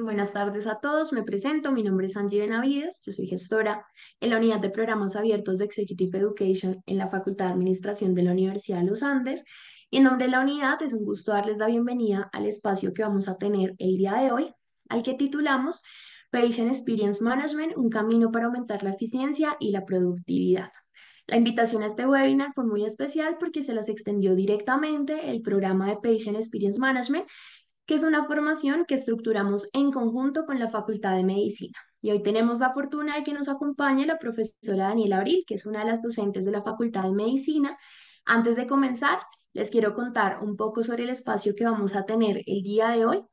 Buenas tardes a todos, me presento, mi nombre es Angie Benavides, yo soy gestora en la Unidad de Programas Abiertos de Executive Education en la Facultad de Administración de la Universidad de los Andes. Y en nombre de la unidad es un gusto darles la bienvenida al espacio que vamos a tener el día de hoy, al que titulamos Patient Experience Management, un camino para aumentar la eficiencia y la productividad. La invitación a este webinar fue muy especial porque se las extendió directamente el programa de Patient Experience Management que es una formación que estructuramos en conjunto con la Facultad de Medicina. Y hoy tenemos la fortuna de que nos acompañe la profesora Daniela Abril, que es una de las docentes de la Facultad de Medicina. Antes de comenzar, les quiero contar un poco sobre el espacio que vamos a tener el día de hoy.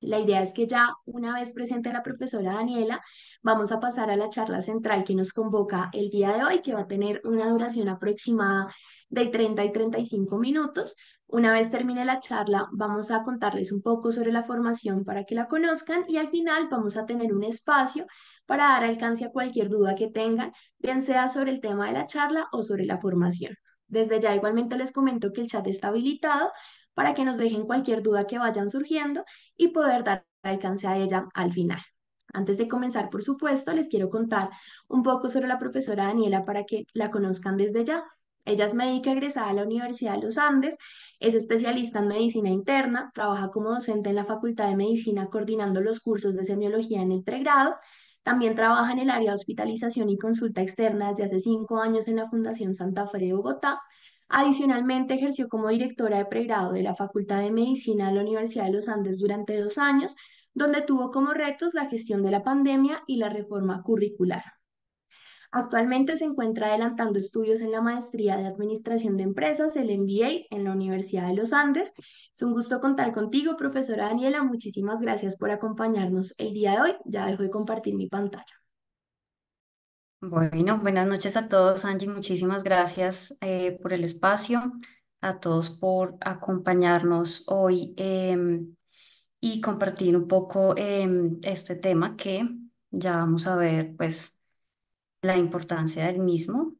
La idea es que ya una vez presente la profesora Daniela, vamos a pasar a la charla central que nos convoca el día de hoy, que va a tener una duración aproximada de 30 y 35 minutos, una vez termine la charla, vamos a contarles un poco sobre la formación para que la conozcan y al final vamos a tener un espacio para dar alcance a cualquier duda que tengan, bien sea sobre el tema de la charla o sobre la formación. Desde ya igualmente les comento que el chat está habilitado para que nos dejen cualquier duda que vayan surgiendo y poder dar alcance a ella al final. Antes de comenzar, por supuesto, les quiero contar un poco sobre la profesora Daniela para que la conozcan desde ya. Ella es médica egresada de la Universidad de los Andes, es especialista en medicina interna, trabaja como docente en la Facultad de Medicina coordinando los cursos de semiología en el pregrado. También trabaja en el área de hospitalización y consulta externa desde hace cinco años en la Fundación Santa Fe de Bogotá. Adicionalmente, ejerció como directora de pregrado de la Facultad de Medicina de la Universidad de los Andes durante dos años, donde tuvo como retos la gestión de la pandemia y la reforma curricular. Actualmente se encuentra adelantando estudios en la Maestría de Administración de Empresas, el MBA, en la Universidad de los Andes. Es un gusto contar contigo, profesora Daniela. Muchísimas gracias por acompañarnos el día de hoy. Ya dejo de compartir mi pantalla. Bueno, buenas noches a todos, Angie. Muchísimas gracias eh, por el espacio, a todos por acompañarnos hoy em, y compartir un poco em, este tema que ya vamos a ver, pues la importancia del mismo.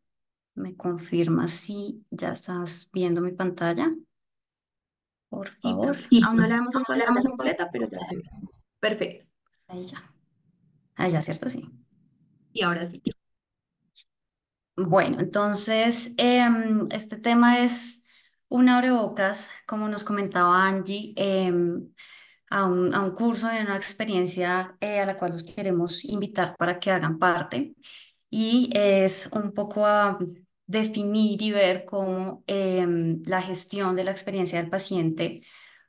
¿Me confirma si ya estás viendo mi pantalla? Por favor. aún no le damos la pero ya se ve. Perfecto. Ahí ya. Ahí ya, ¿cierto? Sí. Y ahora sí. Bueno, entonces, em, este tema es un abrebocas, como nos comentaba Angie, em, a, un, a un curso, de una experiencia eh, a la cual los queremos invitar para que hagan parte y es un poco a definir y ver cómo em, la gestión de la experiencia del paciente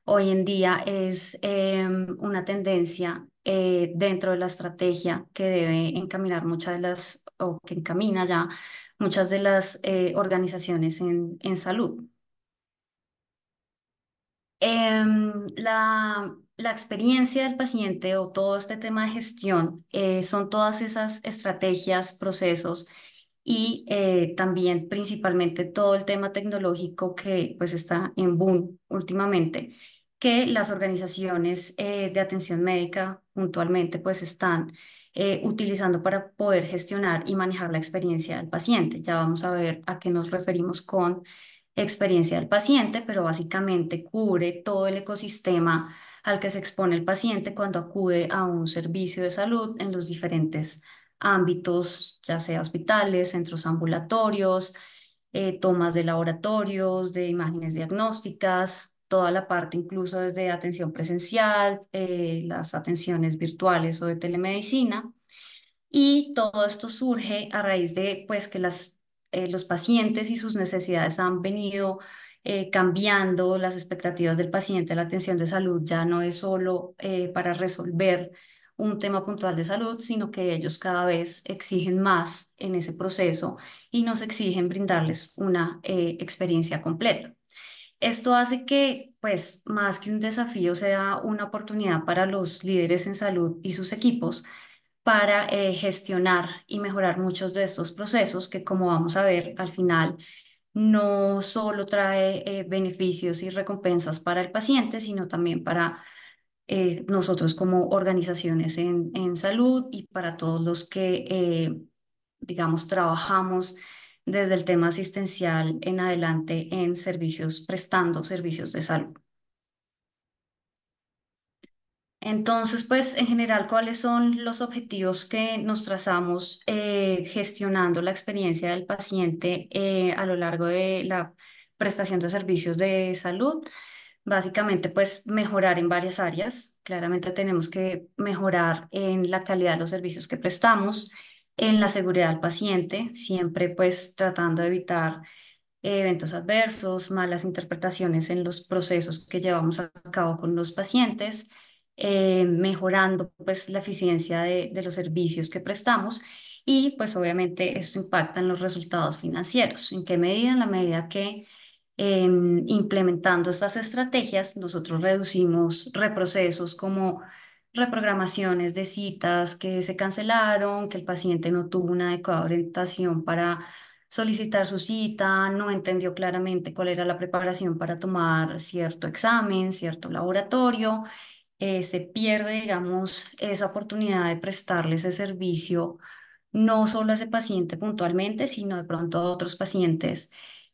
hoy en día es em, una tendencia eh, dentro de la estrategia que debe encaminar muchas de las, o que encamina ya muchas de las eh, organizaciones en, en salud. Em, la la experiencia del paciente o todo este tema de gestión eh, son todas esas estrategias, procesos y eh, también principalmente todo el tema tecnológico que pues está en boom últimamente, que las organizaciones eh, de atención médica puntualmente pues están utilizando para poder gestionar y manejar la experiencia del paciente. Ya vamos a ver a qué nos referimos con experiencia del paciente, pero básicamente cubre todo el ecosistema al que se expone el paciente cuando acude a un servicio de salud en los diferentes ámbitos, ya sea hospitales, centros ambulatorios, eh, tomas de laboratorios, de imágenes diagnósticas, toda la parte incluso desde atención presencial, eh, las atenciones virtuales o de telemedicina. Y todo esto surge a raíz de pues, que las, eh, los pacientes y sus necesidades han venido eh, cambiando las expectativas del paciente, la atención de salud ya no es solo eh, para resolver un tema puntual de salud, sino que ellos cada vez exigen más en ese proceso y nos exigen brindarles una eh, experiencia completa. Esto hace que, pues, más que un desafío, sea una oportunidad para los líderes en salud y sus equipos para gestionar y mejorar muchos de estos procesos que, como vamos a ver al final, no solo trae eh, beneficios y recompensas para el paciente, sino también para eh, nosotros como organizaciones en, salud y para todos los que, eh, digamos, trabajamos desde el tema asistencial en adelante en servicios, prestando servicios de salud. Entonces, pues en general, ¿cuáles son los objetivos que nos trazamos eh, gestionando la experiencia del paciente eh, a lo largo de la prestación de servicios de salud? Básicamente, pues mejorar en varias áreas. Claramente tenemos que mejorar en la calidad de los servicios que prestamos, en la seguridad del paciente, siempre pues tratando de evitar eh, eventos adversos, malas interpretaciones en los procesos que llevamos a cabo con los pacientes eh, mejorando pues la eficiencia de, los servicios que prestamos y pues obviamente esto impacta en los resultados financieros. ¿En qué medida? En la medida que em, implementando estas estrategias nosotros reducimos reprocesos como reprogramaciones de citas que se cancelaron, que el paciente no tuvo una adecuada orientación para solicitar su cita, no entendió claramente cuál era la preparación para tomar cierto examen, cierto laboratorio, eh, se pierde, digamos, esa oportunidad de prestarle ese servicio no solo a ese paciente puntualmente, sino de pronto a otros pacientes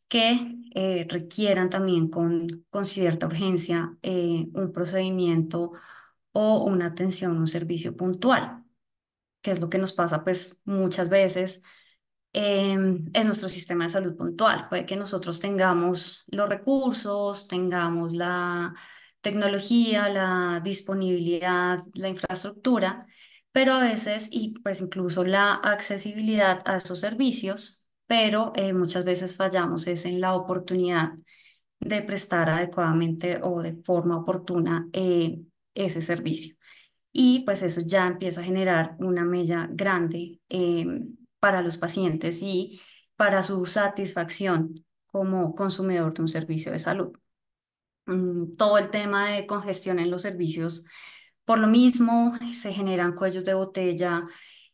que eh, requieran también con, cierta urgencia eh, un procedimiento o una atención, un servicio puntual, que es lo que nos pasa pues muchas veces em, en nuestro sistema de salud puntual. Puede que nosotros tengamos los recursos, tengamos la, tecnología, la disponibilidad, la infraestructura, pero a veces, y pues incluso la accesibilidad a esos servicios, pero eh, muchas veces fallamos es en la oportunidad de prestar adecuadamente o de forma oportuna eh, ese servicio. Y pues eso ya empieza a generar una mella grande em, para los pacientes y para su satisfacción como consumidor de un servicio de salud. Mm, todo el tema de congestión en los servicios. Por lo mismo, se generan cuellos de botella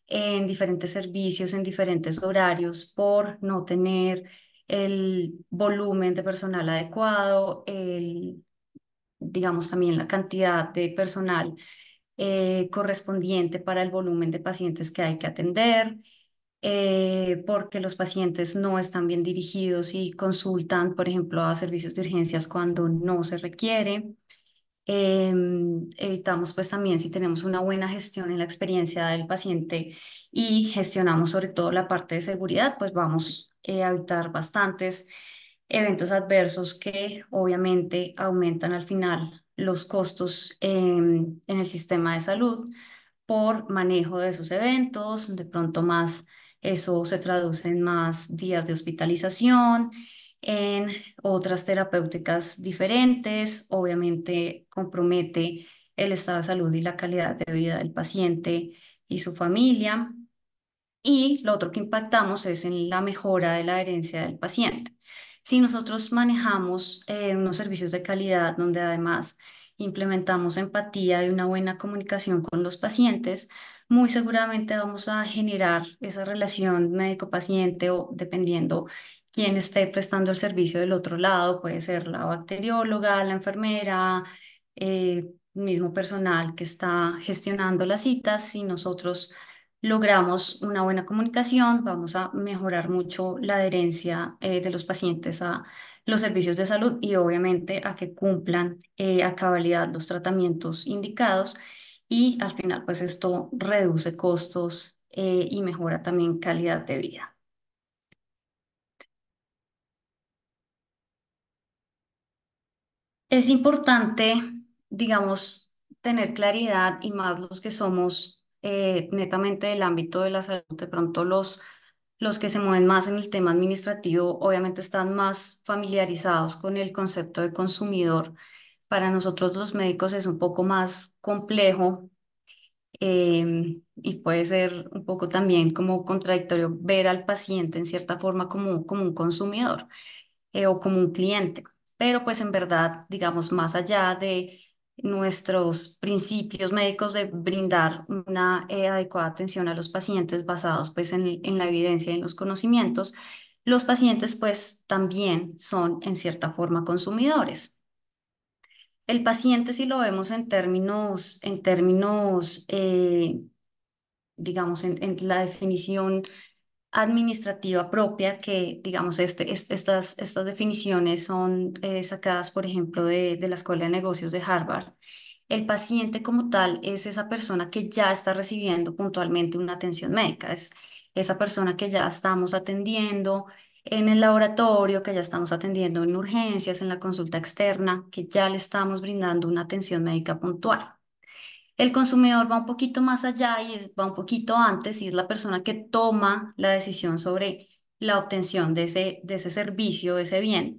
en diferentes servicios, en diferentes horarios, por no tener el volumen de personal adecuado, el, digamos también la cantidad de personal eh, correspondiente para el volumen de pacientes que hay que atender, eh, porque los pacientes no están bien dirigidos y consultan, por ejemplo, a servicios de urgencias cuando no se requiere. Em, evitamos pues también si tenemos una buena gestión en la experiencia del paciente y gestionamos sobre todo la parte de seguridad, pues vamos eh, a evitar bastantes eventos adversos que obviamente aumentan al final los costos em, en el sistema de salud por manejo de esos eventos, de pronto más eso se traduce en más días de hospitalización, en otras terapéuticas diferentes, obviamente compromete el estado de salud y la calidad de vida del paciente y su familia. Y lo otro que impactamos es en la mejora de la herencia del paciente. Si nosotros manejamos eh, unos servicios de calidad donde además implementamos empatía y una buena comunicación con los pacientes, muy seguramente vamos a generar esa relación médico-paciente o dependiendo quién esté prestando el servicio del otro lado, puede ser la bacterióloga, la enfermera, el eh, mismo personal que está gestionando las citas. Si nosotros logramos una buena comunicación, vamos a mejorar mucho la adherencia eh, de los pacientes a los servicios de salud y obviamente a que cumplan eh, a cabalidad los tratamientos indicados y al final pues esto reduce costos eh, y mejora también calidad de vida. Es importante, digamos, tener claridad y más los que somos eh, netamente del ámbito de la salud, de pronto los, los que se mueven más en el tema administrativo, obviamente están más familiarizados con el concepto de consumidor para nosotros los médicos es un poco más complejo eh, y puede ser un poco también como contradictorio ver al paciente en cierta forma como, como un consumidor eh, o como un cliente. Pero pues en verdad, digamos, más allá de nuestros principios médicos de brindar una eh, adecuada atención a los pacientes basados pues en, en la evidencia y en los conocimientos, los pacientes pues también son en cierta forma consumidores el paciente, si lo vemos en términos, en términos eh, digamos, en, la definición administrativa propia, que, digamos, este, estas, estas definiciones son eh, sacadas, por ejemplo, de la Escuela de Negocios de Harvard. El paciente como tal es esa persona que ya está recibiendo puntualmente una atención médica, es esa persona que ya estamos atendiendo, en el laboratorio, que ya estamos atendiendo en urgencias, en la consulta externa, que ya le estamos brindando una atención médica puntual. El consumidor va un poquito más allá y es, va un poquito antes y es la persona que toma la decisión sobre la obtención de ese, de ese servicio, de ese bien,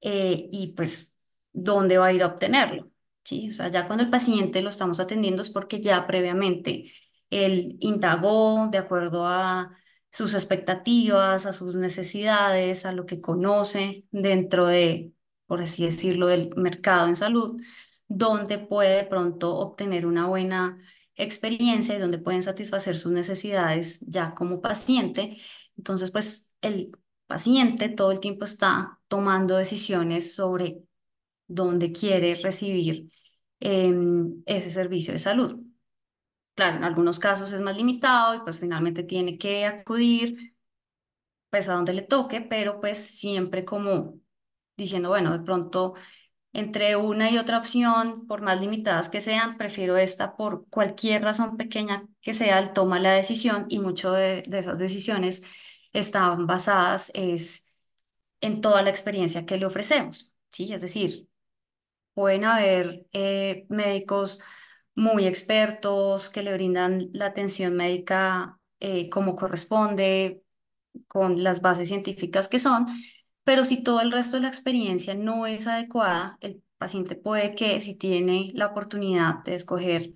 eh, y pues dónde va a ir a obtenerlo. ¿sí? O sea, ya cuando el paciente lo estamos atendiendo es porque ya previamente él intagó de acuerdo a sus expectativas, a sus necesidades, a lo que conoce dentro de, por así decirlo, del mercado en salud, donde puede pronto obtener una buena experiencia y donde pueden satisfacer sus necesidades ya como paciente. Entonces, pues el paciente todo el tiempo está tomando decisiones sobre dónde quiere recibir em, ese servicio de salud claro, en algunos casos es más limitado y pues finalmente tiene que acudir pues a donde le toque, pero pues siempre como diciendo, bueno, de pronto entre una y otra opción, por más limitadas que sean, prefiero esta por cualquier razón pequeña que sea, él toma la decisión y muchas de, esas decisiones están basadas es en toda la experiencia que le ofrecemos, ¿sí? Es decir, pueden haber eh, médicos muy expertos, que le brindan la atención médica eh, como corresponde, con las bases científicas que son, pero si todo el resto de la experiencia no es adecuada, el paciente puede que si tiene la oportunidad de escoger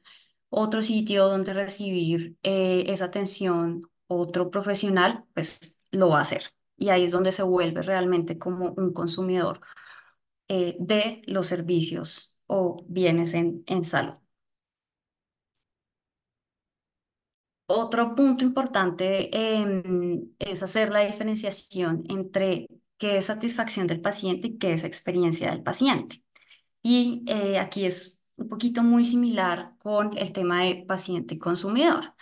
otro sitio donde recibir eh, esa atención, otro profesional, pues lo va a hacer. Y ahí es donde se vuelve realmente como un consumidor eh, de los servicios o bienes en, en salud. Otro punto importante em, es hacer la diferenciación entre qué es satisfacción del paciente y qué es experiencia del paciente. Y eh, aquí es un poquito muy similar con el tema de paciente consumidor.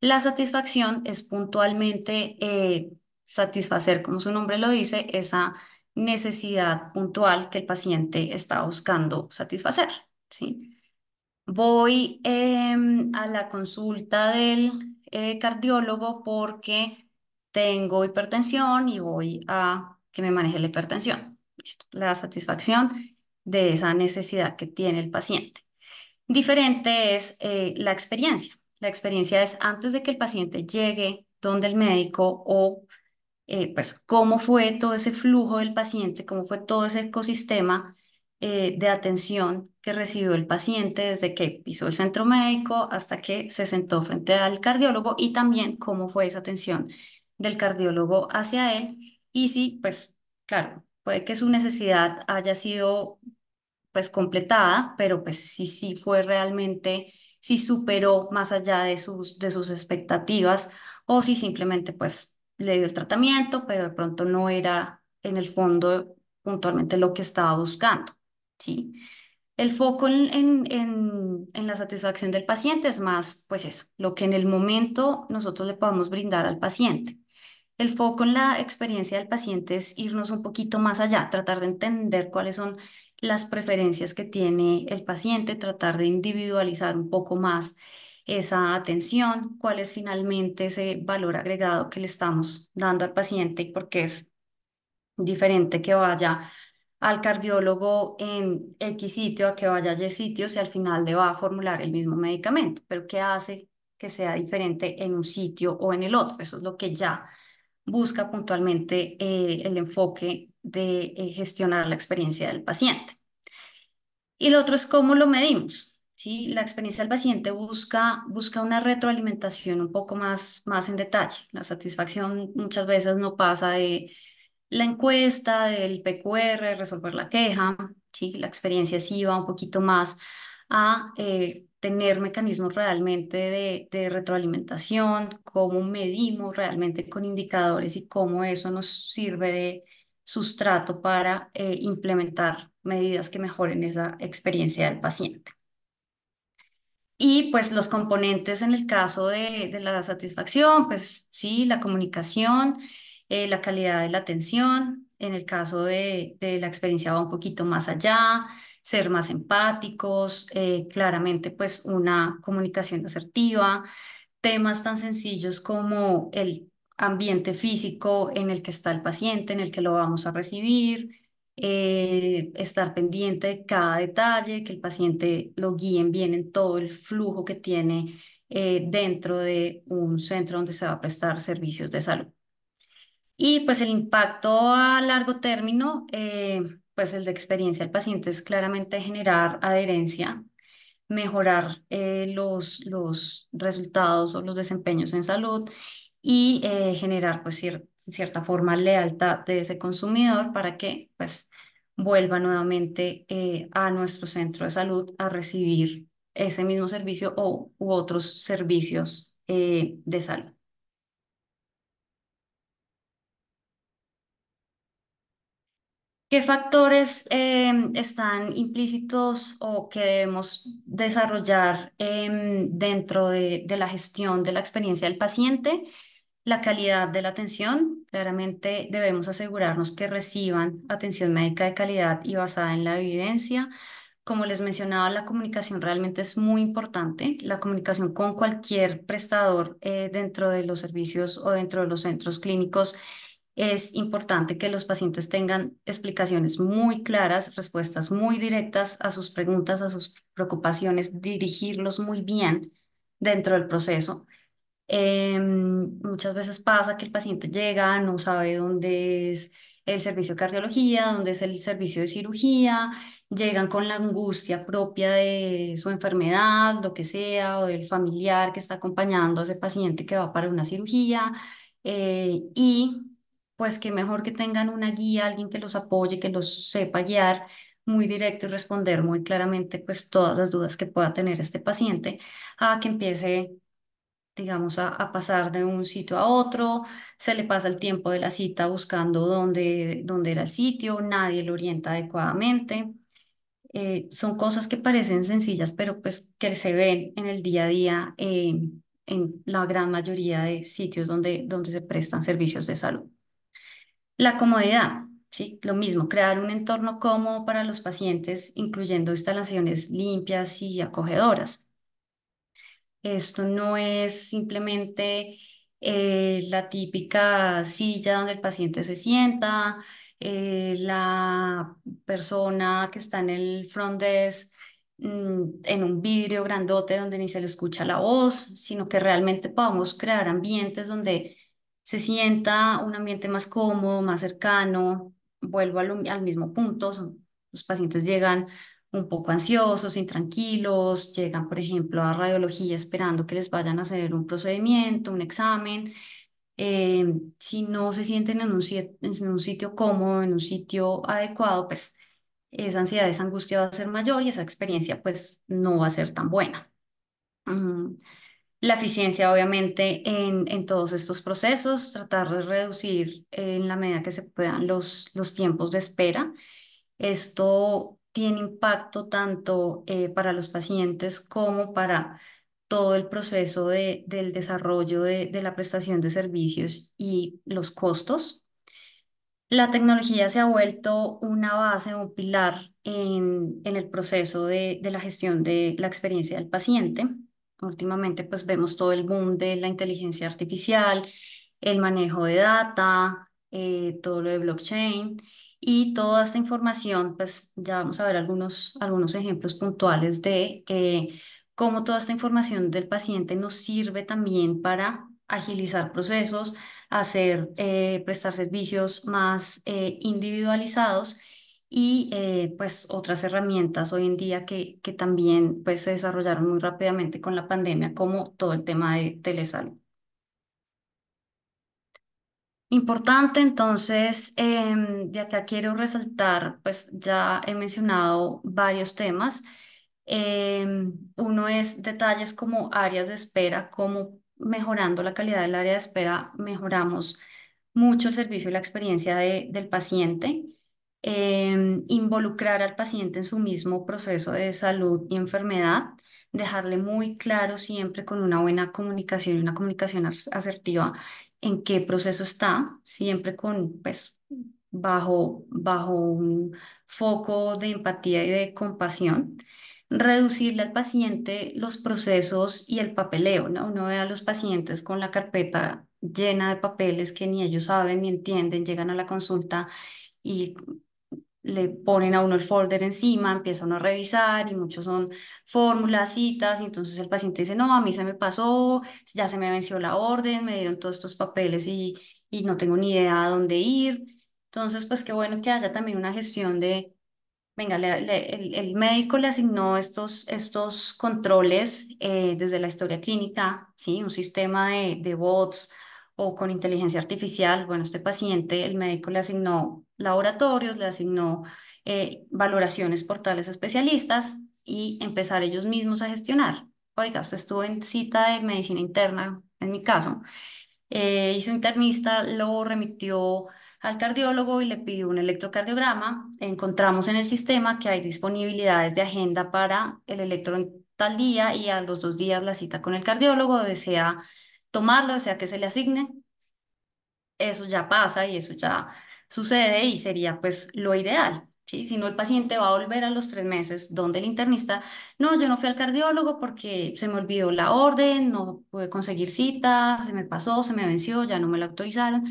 La satisfacción es puntualmente eh, satisfacer, como su nombre lo dice, esa necesidad puntual que el paciente está buscando satisfacer, ¿sí? Voy em, a la consulta del eh, cardiólogo porque tengo hipertensión y voy a que me maneje la hipertensión. La satisfacción de esa necesidad que tiene el paciente. Diferente es eh, la experiencia. La experiencia es antes de que el paciente llegue donde el médico o eh, pues cómo fue todo ese flujo del paciente, cómo fue todo ese ecosistema eh, de atención que recibió el paciente desde que pisó el centro médico hasta que se sentó frente al cardiólogo y también cómo fue esa atención del cardiólogo hacia él y si, pues claro, puede que su necesidad haya sido pues completada, pero pues si sí, fue realmente, si superó más allá de sus, de sus expectativas o si simplemente pues le dio el tratamiento, pero de pronto no era en el fondo puntualmente lo que estaba buscando. ¿sí? El foco en, la satisfacción del paciente es más, pues eso, lo que en el momento nosotros le podemos brindar al paciente. El foco en la experiencia del paciente es irnos un poquito más allá, tratar de entender cuáles son las preferencias que tiene el paciente, tratar de individualizar un poco más esa atención, cuál es finalmente ese valor agregado que le estamos dando al paciente, y porque es diferente que vaya al cardiólogo en X sitio, a que vaya a Y sitio, si al final le va a formular el mismo medicamento, pero ¿qué hace que sea diferente en un sitio o en el otro? Eso es lo que ya busca puntualmente eh, el enfoque de eh, gestionar la experiencia del paciente. Y lo otro es cómo lo medimos. si La experiencia del paciente busca, busca una retroalimentación un poco más, más en detalle. La satisfacción muchas veces no pasa de la encuesta, del PQR, resolver la queja, ¿sí? la experiencia sí va un poquito más a eh, tener mecanismos realmente de, retroalimentación, cómo medimos realmente con indicadores y cómo eso nos sirve de sustrato para eh, implementar medidas que mejoren esa experiencia del paciente. Y pues los componentes en el caso de, de la satisfacción, pues sí, la comunicación, eh, la calidad de la atención, en el caso de, la experiencia va un poquito más allá, ser más empáticos, eh, claramente pues una comunicación asertiva, temas tan sencillos como el ambiente físico en el que está el paciente, en el que lo vamos a recibir, eh, estar pendiente de cada detalle, que el paciente lo guíen bien en todo el flujo que tiene dentro de un centro donde se va a prestar servicios de salud. Y pues el impacto a largo término, eh, pues el de experiencia del paciente es claramente generar adherencia, mejorar eh, los, los resultados o los desempeños en salud y eh, generar pues cierta forma lealtad de ese consumidor para que pues vuelva nuevamente a nuestro centro de salud a recibir ese mismo servicio o u otros servicios de salud. ¿Qué factores em, están implícitos o que debemos desarrollar em, dentro de, la gestión de la experiencia del paciente? La calidad de la atención. Claramente debemos asegurarnos que reciban atención médica de calidad y basada en la evidencia. Como les mencionaba, la comunicación realmente es muy importante. La comunicación con cualquier prestador eh, dentro de los servicios o dentro de los centros clínicos es importante que los pacientes tengan explicaciones muy claras, respuestas muy directas a sus preguntas, a sus preocupaciones, dirigirlos muy bien dentro del proceso. Em, muchas veces pasa que el paciente llega, no sabe dónde es el servicio de cardiología, dónde es el servicio de cirugía, llegan con la angustia propia de su enfermedad, lo que sea, o del familiar que está acompañando a ese paciente que va para una cirugía. Eh, y pues que mejor que tengan una guía, alguien que los apoye, que los sepa guiar muy directo y responder muy claramente pues todas las dudas que pueda tener este paciente, a que empiece digamos, a, pasar de un sitio a otro, se le pasa el tiempo de la cita buscando dónde, dónde era el sitio, nadie lo orienta adecuadamente. Eh, son cosas que parecen sencillas, pero pues que se ven en el día a día eh, en la gran mayoría de sitios donde, donde se prestan servicios de salud. La comodidad, sí, lo mismo, crear un entorno cómodo para los pacientes, incluyendo instalaciones limpias y acogedoras. Esto no es simplemente eh, la típica silla donde el paciente se sienta, eh, la persona que está en el front desk mm, en un vidrio grandote donde ni se le escucha la voz, sino que realmente podamos crear ambientes donde se sienta un ambiente más cómodo, más cercano. Vuelvo al, mismo punto, los pacientes llegan un poco ansiosos, intranquilos, llegan, por ejemplo, a radiología esperando que les vayan a hacer un procedimiento, un examen. Eh, si no se sienten en un, en un sitio cómodo, en un sitio adecuado, pues esa ansiedad, esa angustia va a ser mayor y esa experiencia pues no va a ser tan buena. Mm la eficiencia, obviamente, en, todos estos procesos, tratar de reducir en la medida que se puedan los, tiempos de espera. Esto tiene impacto tanto eh, para los pacientes como para todo el proceso del desarrollo de, la prestación de servicios y los costos. La tecnología se ha vuelto una base, un pilar en, el proceso de la gestión de la experiencia del paciente. Últimamente pues vemos todo el boom de la inteligencia artificial, el manejo de data, eh, todo lo de blockchain y toda esta información, pues ya vamos a ver algunos, algunos ejemplos puntuales de eh, cómo toda esta información del paciente nos sirve también para agilizar procesos, hacer, eh, prestar servicios más individualizados y eh, pues otras herramientas hoy en día que, que también pues se desarrollaron muy rápidamente con la pandemia, como todo el tema de telesalud. Importante, entonces, em, de acá quiero resaltar, pues ya he mencionado varios temas. Em, uno es detalles como áreas de espera, como mejorando la calidad del área de espera, mejoramos mucho el servicio y la experiencia del paciente. Em, involucrar al paciente en su mismo proceso de salud y enfermedad, dejarle muy claro siempre con una buena comunicación y una comunicación asertiva en qué proceso está, siempre con, pues, bajo, bajo un foco de empatía y de compasión reducirle al paciente los procesos y el papeleo, ¿no? Uno ve a los pacientes con la carpeta llena de papeles que ni ellos saben ni entienden, llegan a la consulta y le ponen a uno el folder encima, empieza uno a revisar y muchos son fórmulas, citas, y entonces el paciente dice, no, a mí se me pasó, ya se me venció la orden, me dieron todos estos papeles y, y no tengo ni idea a dónde ir. Entonces, pues qué bueno que haya también una gestión de, venga, el, médico le asignó estos, estos controles eh, desde la historia clínica, ¿sí? un sistema de, de bots o con inteligencia artificial. Bueno, este paciente, el médico le asignó laboratorios, le asignó eh, valoraciones por tales especialistas y empezar ellos mismos a gestionar. Oiga, usted estuvo en cita de medicina interna, en mi caso, eh, hizo internista, lo remitió al cardiólogo y le pidió un electrocardiograma. Encontramos en el sistema que hay disponibilidades de agenda para el electro en tal día y a los dos días la cita con el cardiólogo, desea tomarlo, desea que se le asigne. Eso ya pasa y eso ya sucede y sería pues lo ideal. ¿sí? Si no, el paciente va a volver a los tres meses donde el internista, no, yo no fui al cardiólogo porque se me olvidó la orden, no pude conseguir cita, se me pasó, se me venció, ya no me la autorizaron.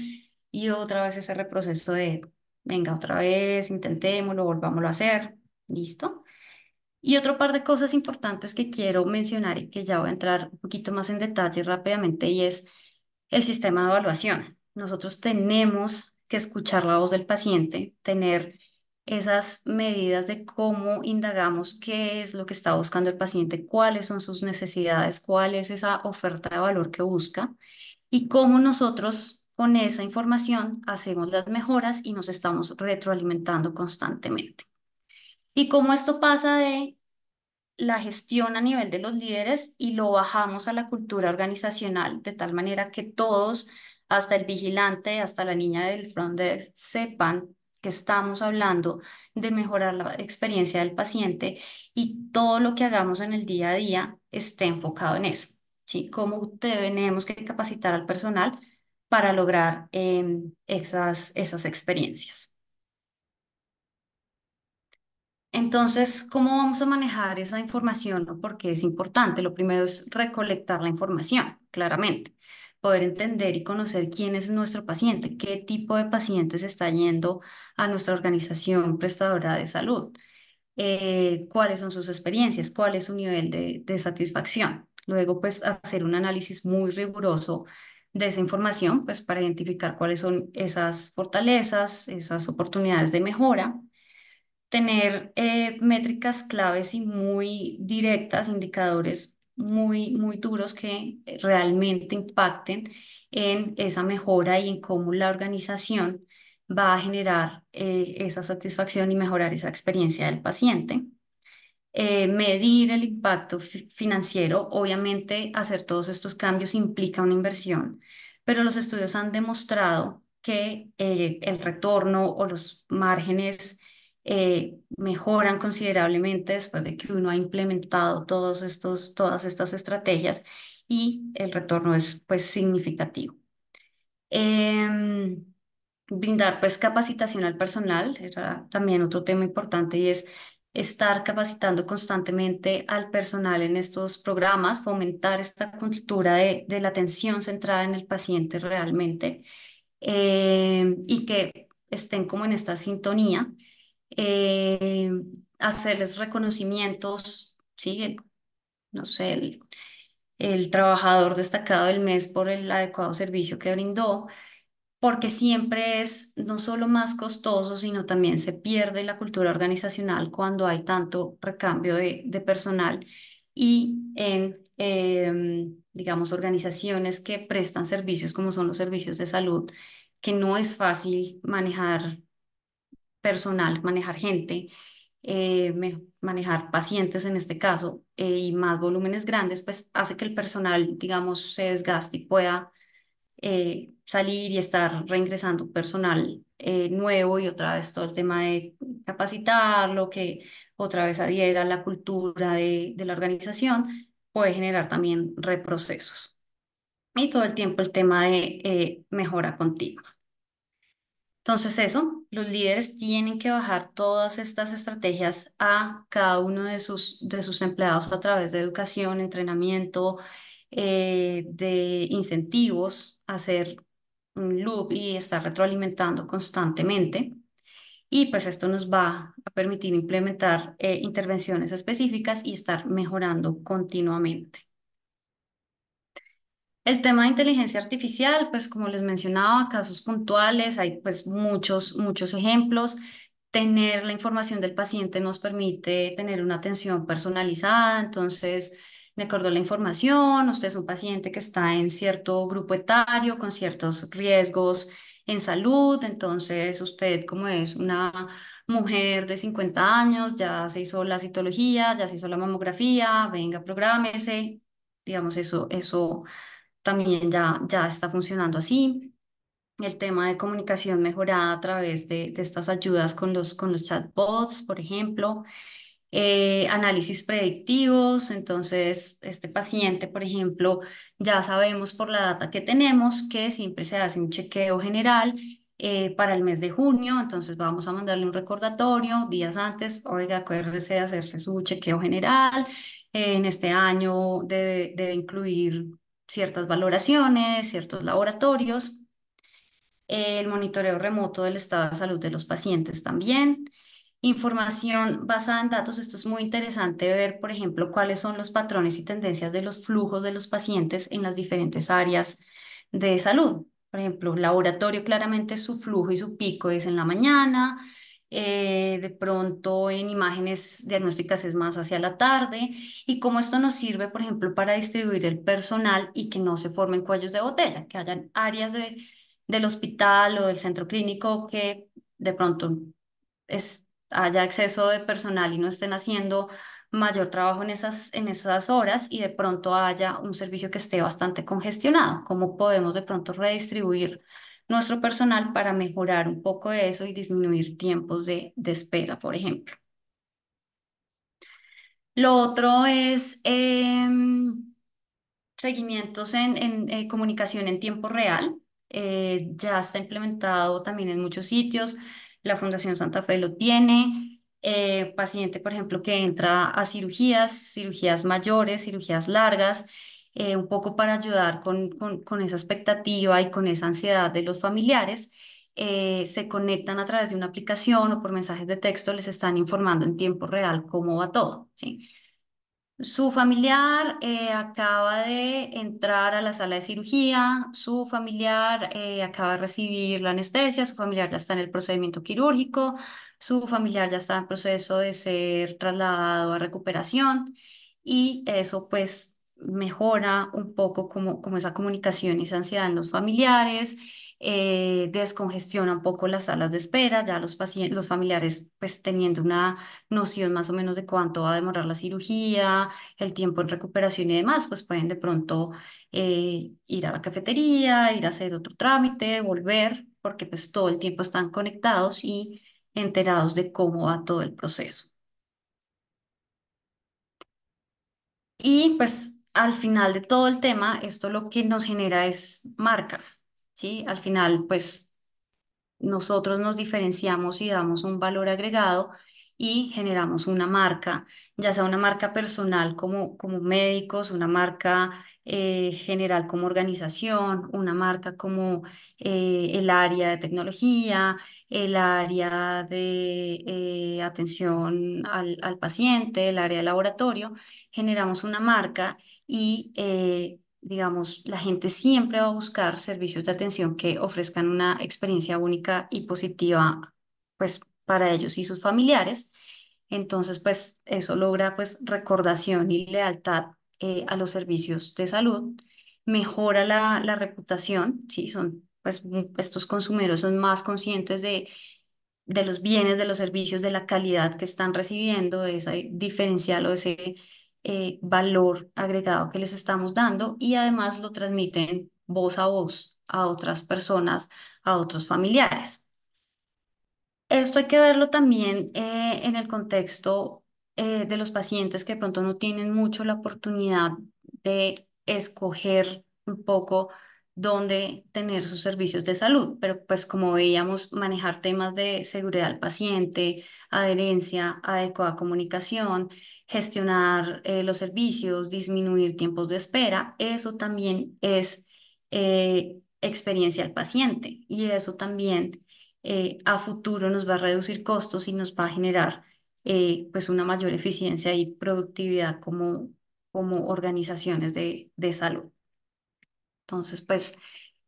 Y otra vez ese reproceso de, venga, otra vez, intentémoslo, volvámoslo a hacer, listo. Y otro par de cosas importantes que quiero mencionar y que ya voy a entrar un poquito más en detalle rápidamente y es el sistema de evaluación. Nosotros tenemos que escuchar la voz del paciente, tener esas medidas de cómo indagamos qué es lo que está buscando el paciente, cuáles son sus necesidades, cuál es esa oferta de valor que busca y cómo nosotros con esa información hacemos las mejoras y nos estamos retroalimentando constantemente. Y cómo esto pasa de la gestión a nivel de los líderes y lo bajamos a la cultura organizacional de tal manera que todos hasta el vigilante, hasta la niña del front desk, sepan que estamos hablando de mejorar la experiencia del paciente y todo lo que hagamos en el día a día esté enfocado en eso. ¿sí? ¿Cómo tenemos que capacitar al personal para lograr em, esas, esas experiencias? Entonces, ¿cómo vamos a manejar esa información? Porque es importante. Lo primero es recolectar la información, claramente poder entender y conocer quién es nuestro paciente, qué tipo de pacientes está yendo a nuestra organización prestadora de salud, eh, cuáles son sus experiencias, cuál es su nivel de, satisfacción. Luego, pues hacer un análisis muy riguroso de esa información, pues para identificar cuáles son esas fortalezas, esas oportunidades de mejora, tener eh, métricas claves y muy directas, indicadores muy, muy duros que eh, realmente impacten en esa mejora y en cómo la organización va a generar eh, esa satisfacción y mejorar esa experiencia del paciente. Eh, medir el impacto financiero, obviamente hacer todos estos cambios implica una inversión, pero los estudios han demostrado que el retorno o los márgenes eh, mejoran considerablemente después de que uno ha implementado todos estos, todas estas estrategias y el retorno es pues significativo. Em, brindar pues capacitación al personal era también otro tema importante y es estar capacitando constantemente al personal en estos programas, fomentar esta cultura de, de la atención centrada en el paciente realmente em, y que estén como en esta sintonía. Eh, hacerles reconocimientos, ¿sí? no sé, el, trabajador destacado del mes por el adecuado servicio que brindó, porque siempre es no solo más costoso, sino también se pierde la cultura organizacional cuando hay tanto recambio de, personal y en, em, digamos, organizaciones que prestan servicios como son los servicios de salud, que no es fácil manejar personal, manejar gente, eh, manejar pacientes en este caso eh, y más volúmenes grandes, pues hace que el personal, digamos, se desgaste y pueda eh, salir y estar reingresando personal nuevo y otra vez todo el tema de capacitarlo, que otra vez adhiera a la cultura de la organización, puede generar también reprocesos. Y todo el tiempo el tema de mejora continua. Entonces eso, los líderes tienen que bajar todas estas estrategias a cada uno de sus, de sus empleados a través de educación, entrenamiento, eh, de incentivos, hacer un loop y estar retroalimentando constantemente. Y pues esto nos va a permitir implementar eh, intervenciones específicas y estar mejorando continuamente. El tema de inteligencia artificial, pues como les mencionaba, casos puntuales, hay pues muchos, muchos ejemplos. Tener la información del paciente nos permite tener una atención personalizada, entonces de acuerdo la información, usted es un paciente que está en cierto grupo etario, con ciertos riesgos en salud, entonces usted como es una mujer de 50 años, ya se hizo la citología, ya se hizo la mamografía, venga, prográmese, digamos, eso, eso también ya, ya está funcionando así. El tema de comunicación mejorada a través de, de estas ayudas con los, con los chatbots, por ejemplo. Eh, análisis predictivos, entonces este paciente, por ejemplo, ya sabemos por la data que tenemos que siempre se hace un chequeo general eh, para el mes de junio, entonces vamos a mandarle un recordatorio días antes, oiga, acuérdese de hacerse su chequeo general, eh, en este año debe, debe incluir ciertas valoraciones, ciertos laboratorios, el monitoreo remoto del estado de salud de los pacientes también, información basada en datos. Esto es muy interesante ver, por ejemplo, cuáles son los patrones y tendencias de los flujos de los pacientes en las diferentes áreas de salud. Por ejemplo, laboratorio claramente su flujo y su pico es en la mañana, eh, de pronto en imágenes diagnósticas es más hacia la tarde, y cómo esto nos sirve, por ejemplo, para distribuir el personal y que no se formen cuellos de botella, que hayan áreas de, del hospital o del centro clínico que de pronto es, haya exceso de personal y no estén haciendo mayor trabajo en esas, en esas horas y de pronto haya un servicio que esté bastante congestionado. ¿Cómo podemos de pronto redistribuir? nuestro personal para mejorar un poco de eso y disminuir tiempos de, espera, por ejemplo. Lo otro es em, seguimientos en, eh, comunicación en tiempo real. Eh, ya está implementado también en muchos sitios. La Fundación Santa Fe lo tiene. Eh, paciente, por ejemplo, que entra a cirugías, cirugías mayores, cirugías largas, eh, un poco para ayudar con, con, esa expectativa y con esa ansiedad de los familiares, eh, se conectan a través de una aplicación o por mensajes de texto, les están informando en tiempo real cómo va todo. Su familiar eh, acaba de entrar a la sala de cirugía, su familiar acaba de recibir la anestesia, su familiar ya está en el procedimiento quirúrgico, su familiar ya está en proceso de ser trasladado a recuperación y eso pues mejora un poco como, como esa comunicación y esa ansiedad en los familiares, eh, descongestiona un poco las salas de espera, ya los, pacientes, los familiares pues teniendo una noción más o menos de cuánto va a demorar la cirugía, el tiempo en recuperación y demás, pues pueden de pronto eh, ir a la cafetería, ir a hacer otro trámite, volver, porque pues todo el tiempo están conectados y enterados de cómo va todo el proceso. Y pues al final de todo el tema, esto lo que nos genera es marca, ¿sí? Al final, pues nosotros nos diferenciamos y damos un valor agregado y generamos una marca, ya sea una marca personal como, como médicos, una marca eh, general como organización, una marca como eh, el área de tecnología, el área de eh, atención al, al paciente, el área de laboratorio, generamos una marca y, eh, digamos, la gente siempre va a buscar servicios de atención que ofrezcan una experiencia única y positiva, pues, para ellos y sus familiares. Entonces, pues, eso logra, pues, recordación y lealtad eh, a los servicios de salud, mejora la, reputación, sí, son pues estos consumidores son más conscientes de, de los bienes, de los servicios, de la calidad que están recibiendo, de ese diferencial o ese eh, valor agregado que les estamos dando y además lo transmiten voz a voz a otras personas, a otros familiares. Esto hay que verlo también eh, en el contexto eh, de los pacientes que pronto no tienen mucho la oportunidad de escoger un poco donde tener sus servicios de salud, pero pues como veíamos, manejar temas de seguridad al paciente, adherencia, adecuada comunicación, gestionar eh, los servicios, disminuir tiempos de espera, eso también es eh, experiencia al paciente y eso también eh, a futuro nos va a reducir costos y nos va a generar pues una mayor eficiencia y productividad como, como organizaciones de salud. Entonces, pues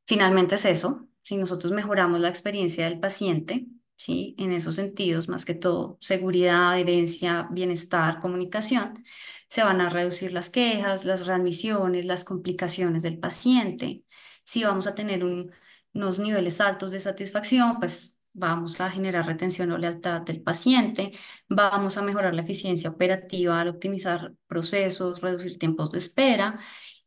finalmente es eso. Si nosotros mejoramos la experiencia del paciente, ¿sí? En esos sentidos, más que todo, seguridad, adherencia, bienestar, comunicación, se van a reducir las quejas, las readmisiones, las complicaciones del paciente. Si vamos a tener unos niveles altos de satisfacción, pues vamos a generar retención o lealtad del paciente, vamos a mejorar la eficiencia operativa al optimizar procesos, reducir tiempos de espera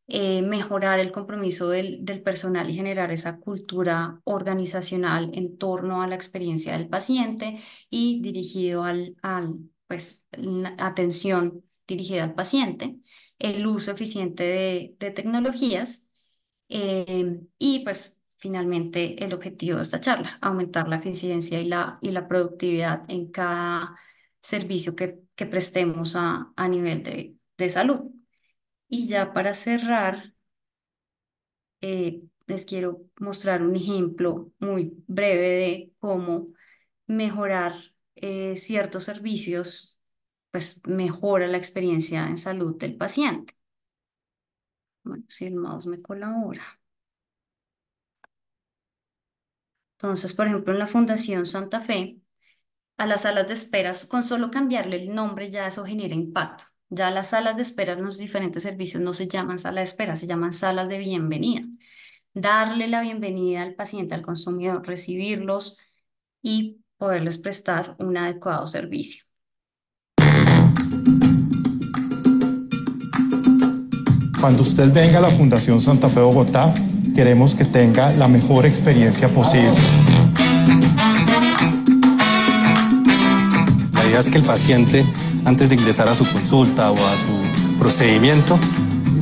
eh, mejorar el compromiso del, del personal y generar esa cultura organizacional en torno a la experiencia del paciente y dirigido al, al pues, atención dirigida al paciente, el uso eficiente de, de tecnologías eh, y pues finalmente el objetivo de esta charla, aumentar la eficiencia y la, y la productividad en cada servicio que, que prestemos a, a nivel de, de salud. Y ya para cerrar, eh, les quiero mostrar un ejemplo muy breve de cómo mejorar eh, ciertos servicios, pues mejora la experiencia en salud del paciente. Bueno, si el mouse me colabora. Entonces, por ejemplo, en la Fundación Santa Fe, a las salas de esperas, con solo cambiarle el nombre ya eso genera impacto. Ya las salas de espera en los diferentes servicios no se llaman sala de espera, se llaman salas de bienvenida. Darle la bienvenida al paciente, al consumidor, recibirlos y poderles prestar un adecuado servicio. Cuando usted venga a la Fundación Santa Fe Bogotá, queremos que tenga la mejor experiencia posible. La idea es que el paciente antes de ingresar a su consulta o a su procedimiento,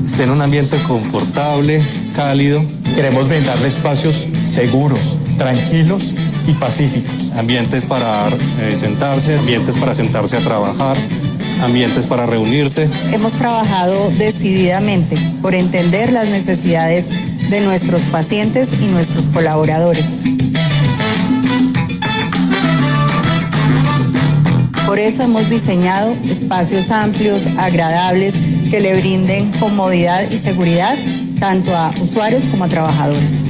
esté en un ambiente confortable, cálido. Queremos brindarle espacios seguros, tranquilos y pacíficos. Ambientes para eh, sentarse, ambientes para sentarse a trabajar, ambientes para reunirse. Hemos trabajado decididamente por entender las necesidades de nuestros pacientes y nuestros colaboradores. Por eso hemos diseñado espacios amplios, agradables, que le brinden comodidad y seguridad tanto a usuarios como a trabajadores.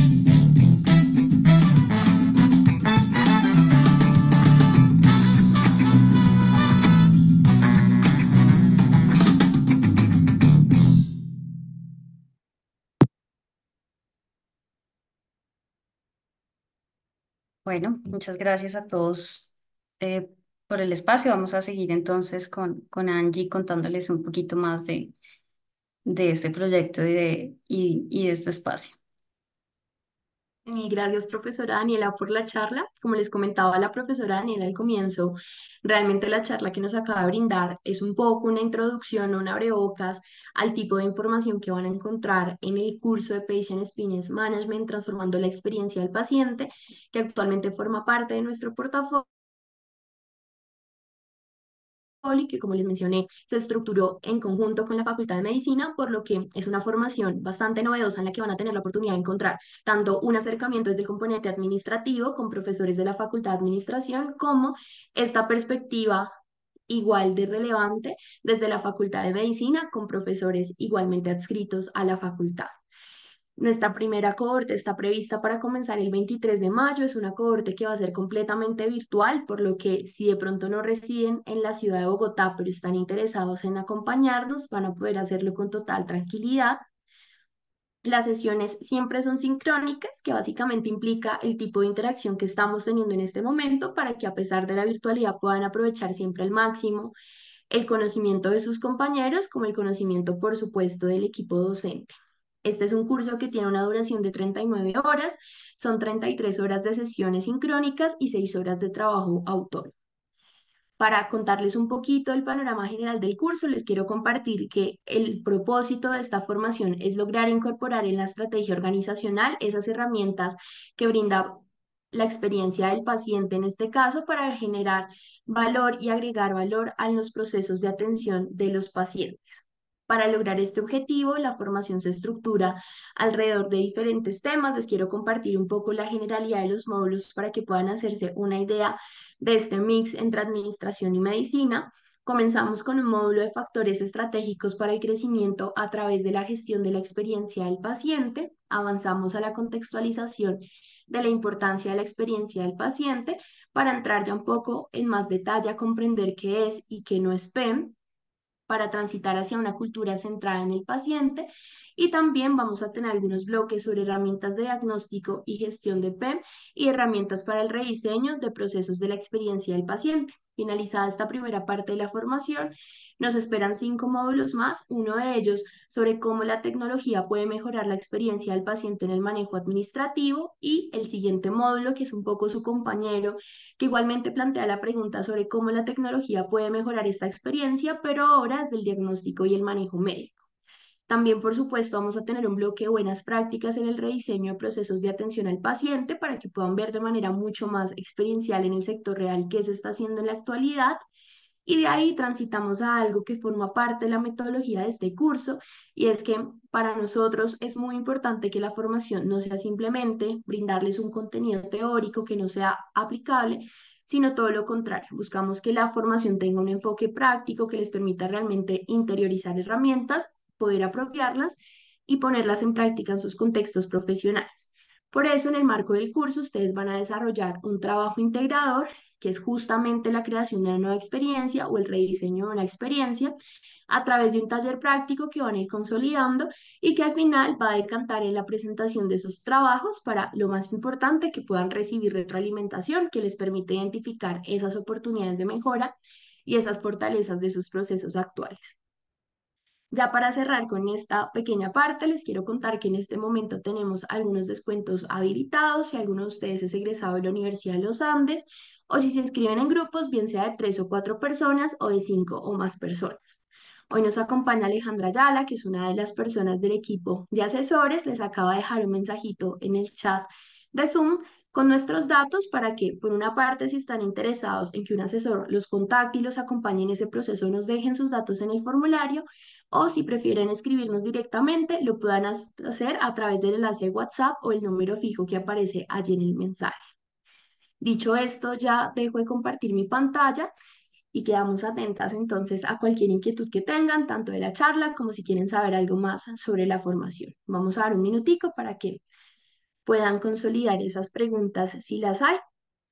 Bueno, muchas gracias a todos eh, por el espacio. Vamos a seguir entonces con, con Angie contándoles un poquito más de, de este proyecto y de, y, y de este espacio. gracias, profesora Daniela, por la charla. Como les comentaba la profesora Daniela al comienzo, realmente la charla que nos acaba de brindar es un poco una introducción, un abrebocas al tipo de información que van a encontrar en el curso de Patient Experience Management, transformando la experiencia del paciente, que actualmente forma parte de nuestro portafolio que como les mencioné, se estructuró en conjunto con la Facultad de Medicina, por lo que es una formación bastante novedosa en la que van a tener la oportunidad de encontrar tanto un acercamiento desde el componente administrativo con profesores de la Facultad de Administración, como esta perspectiva igual de relevante desde la Facultad de Medicina con profesores igualmente adscritos a la facultad. Nuestra primera cohorte está prevista para comenzar el 23 de mayo. Es una cohorte que va a ser completamente virtual, por lo que si de pronto no residen en la ciudad de Bogotá, pero están interesados en acompañarnos, van a poder hacerlo con total tranquilidad. Las sesiones siempre son sincrónicas, que básicamente implica el tipo de interacción que estamos teniendo en este momento para que a pesar de la virtualidad puedan aprovechar siempre al máximo el conocimiento de sus compañeros como el conocimiento, por supuesto, del equipo docente. Este es un curso que tiene una duración de 39 horas, son 33 horas de sesiones sincrónicas y 6 horas de trabajo autónomo. Para contarles un poquito el panorama general del curso, les quiero compartir que el propósito de esta formación es lograr incorporar en la estrategia organizacional esas herramientas que brinda la experiencia del paciente en este caso para generar valor y agregar valor a los procesos de atención de los pacientes. Para lograr este objetivo, la formación se estructura alrededor de diferentes temas. Les quiero compartir un poco la generalidad de los módulos para que puedan hacerse una idea de este mix entre administración y medicina. Comenzamos con un módulo de factores estratégicos para el crecimiento a través de la gestión de la experiencia del paciente. Avanzamos a la contextualización de la importancia de la experiencia del paciente para entrar ya un poco en más detalle a comprender qué es y qué no es PEM para transitar hacia una cultura centrada en el paciente y también vamos a tener algunos bloques sobre herramientas de diagnóstico y gestión de PEM y herramientas para el rediseño de procesos de la experiencia del paciente. Finalizada esta primera parte de la formación, nos esperan cinco módulos más, uno de ellos sobre cómo la tecnología puede mejorar la experiencia del paciente en el manejo administrativo y el siguiente módulo, que es un poco su compañero, que igualmente plantea la pregunta sobre cómo la tecnología puede mejorar esta experiencia, pero ahora es del diagnóstico y el manejo médico. También, por supuesto, vamos a tener un bloque de buenas prácticas en el rediseño de procesos de atención al paciente para que puedan ver de manera mucho más experiencial en el sector real qué se está haciendo en la actualidad. Y de ahí transitamos a algo que forma parte de la metodología de este curso, y es que para nosotros es muy importante que la formación no sea simplemente brindarles un contenido teórico que no sea aplicable, sino todo lo contrario. Buscamos que la formación tenga un enfoque práctico que les permita realmente interiorizar herramientas poder apropiarlas y ponerlas en práctica en sus contextos profesionales. Por eso, en el marco del curso, ustedes van a desarrollar un trabajo integrador, que es justamente la creación de una nueva experiencia o el rediseño de una experiencia, a través de un taller práctico que van a ir consolidando y que al final va a decantar en la presentación de esos trabajos para lo más importante que puedan recibir retroalimentación que les permite identificar esas oportunidades de mejora y esas fortalezas de sus procesos actuales. Ya para cerrar con esta pequeña parte, les quiero contar que en este momento tenemos algunos descuentos habilitados. Si alguno de ustedes es egresado de la Universidad de los Andes o si se inscriben en grupos, bien sea de tres o cuatro personas o de cinco o más personas. Hoy nos acompaña Alejandra Ayala, que es una de las personas del equipo de asesores. Les acaba de dejar un mensajito en el chat de Zoom con nuestros datos para que, por una parte, si están interesados en que un asesor los contacte y los acompañe en ese proceso, nos dejen sus datos en el formulario o si prefieren escribirnos directamente, lo puedan hacer a través del enlace de WhatsApp o el número fijo que aparece allí en el mensaje. Dicho esto, ya dejo de compartir mi pantalla y quedamos atentas entonces a cualquier inquietud que tengan, tanto de la charla como si quieren saber algo más sobre la formación. Vamos a dar un minutico para que puedan consolidar esas preguntas si las hay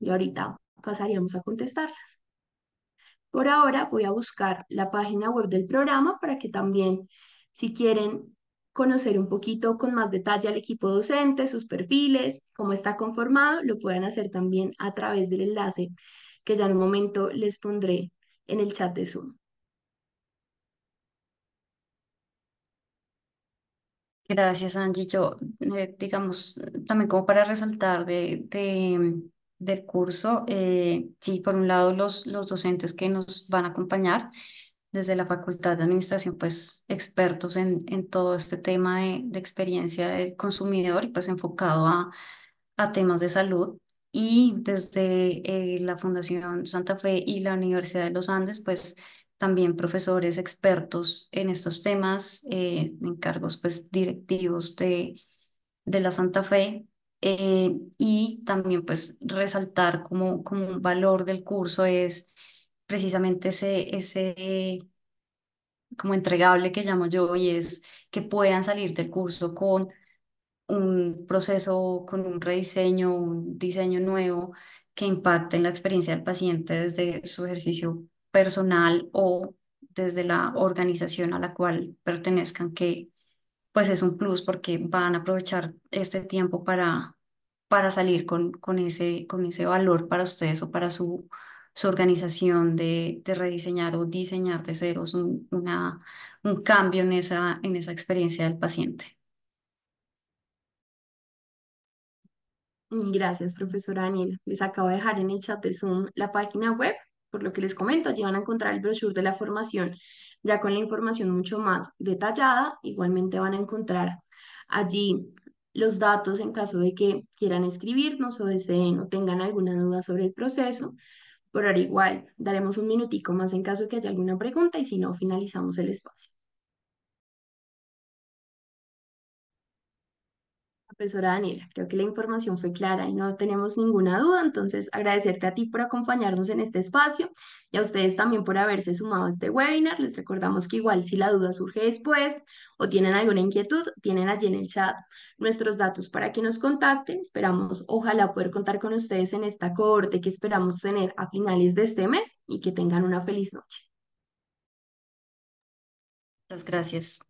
y ahorita pasaríamos a contestarlas. Por ahora voy a buscar la página web del programa para que también, si quieren conocer un poquito con más detalle al equipo docente, sus perfiles, cómo está conformado, lo puedan hacer también a través del enlace que ya en un momento les pondré en el chat de Zoom. Gracias, Angie. Yo, eh, digamos, también como para resaltar de del curso, eh, sí, por un lado los, los docentes que nos van a acompañar desde la Facultad de Administración, pues expertos en, en todo este tema de, de, experiencia del consumidor y pues enfocado a, a temas de salud. Y desde eh, la Fundación Santa Fe y la Universidad de los Andes, pues también profesores expertos en estos temas, eh, en cargos pues directivos de, de la Santa Fe eh, y también pues resaltar como, como un valor del curso es precisamente ese, ese como entregable que llamo yo y es que puedan salir del curso con un proceso, con un rediseño, un diseño nuevo que impacte en la experiencia del paciente desde su ejercicio personal o desde la organización a la cual pertenezcan, que pues es un plus porque van a aprovechar este tiempo para, para salir con, con, ese, con ese valor para ustedes o para su, su organización de, rediseñar o diseñar de cero un, una, un cambio en esa, en esa experiencia del paciente. Gracias, profesora Daniela. Les acabo de dejar en el chat de Zoom la página web, por lo que les comento, allí van a encontrar el brochure de la formación ya con la información mucho más detallada. Igualmente van a encontrar allí los datos en caso de que quieran escribirnos o deseen o tengan alguna duda sobre el proceso. Por ahora igual daremos un minutico más en caso de que haya alguna pregunta y si no, finalizamos el espacio. profesora Daniela. Creo que la información fue clara y no tenemos ninguna duda, entonces agradecerte a ti por acompañarnos en este espacio y a ustedes también por haberse sumado a este webinar. Les recordamos que igual si la duda surge después o tienen alguna inquietud, tienen allí en el chat nuestros datos para que nos contacten. Esperamos, ojalá, poder contar con ustedes en esta cohorte que esperamos tener a finales de este mes y que tengan una feliz noche. Muchas gracias.